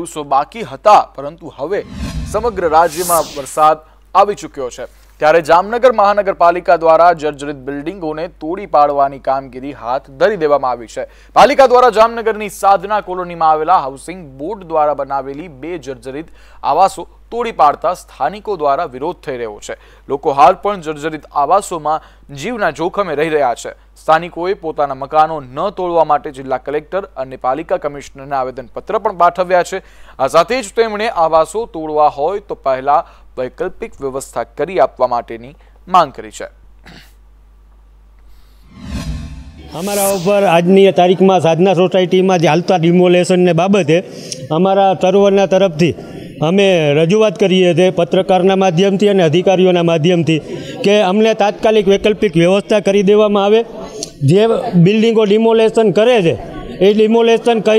દિવસો બાકી હતા પરંતુ હવે સમગ્ર રાજ્યમાં વરસાદ આવી ચૂક્યો છે ત્યારે જામનગર મહાનગરપાલિકા દ્વારા જર્જરિત બિલ્ડિંગોને તોડી પાડવાની કામગીરી હાથ ધરી દેવામાં આવી છે પાલિકા દ્વારા જામનગરની સાધના કોલોનીમાં આવેલા હાઉસિંગ બોર્ડ દ્વારા બનાવેલી બે જર્જરિત આવાસો તોડી પાડતા સ્થાનિકો દ્વારા વિરોધ થઈ રહ્યો છે લોકો હાલ પણ જર્જરિત આવાસોમાં જીવના જોખમે રહી રહ્યા છે સ્થાનિકોએ પોતાના મકાનો ન તોડવા માટે જિલ્લા કલેક્ટર અને પાલિકા કમિશનરને આવેદનપત્ર પણ પાઠવ્યા છે આ સાથે જ તેમણે આવાસો તોડવા હોય તો પહેલાં વૈકલ્પિક વ્યવસ્થા કરી આપવા માટેની માંગ કરી છે અમારા ઉપર આજની તારીખમાં સાધના સોસાયટીમાં જે હાલતા ડિમોલેશનને બાબતે અમારા સર્વના તરફથી અમે રજૂઆત કરીએ છીએ પત્રકારના માધ્યમથી અને અધિકારીઓના માધ્યમથી કે અમને તાત્કાલિક વૈકલ્પિક વ્યવસ્થા કરી દેવામાં આવે જે બિલ્ડિંગો ડિમોલેશન કરે છે એ ડિમોલેશન કઈ